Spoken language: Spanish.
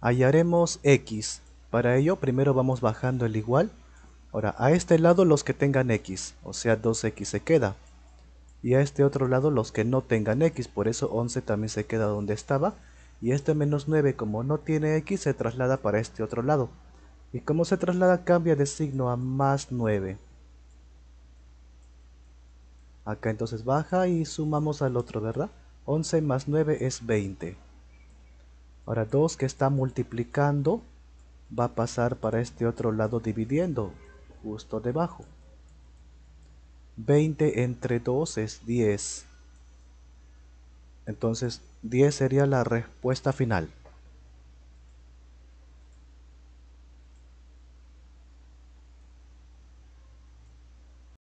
hallaremos x. Para ello primero vamos bajando el igual. Ahora, a este lado los que tengan x, o sea 2x se queda. Y a este otro lado los que no tengan x, por eso 11 también se queda donde estaba. Y este menos 9 como no tiene x se traslada para este otro lado. Y como se traslada cambia de signo a más 9. Acá entonces baja y sumamos al otro, ¿verdad? 11 más 9 es 20. Ahora 2 que está multiplicando va a pasar para este otro lado dividiendo, justo debajo. 20 entre 2 es 10. Entonces 10 sería la respuesta final.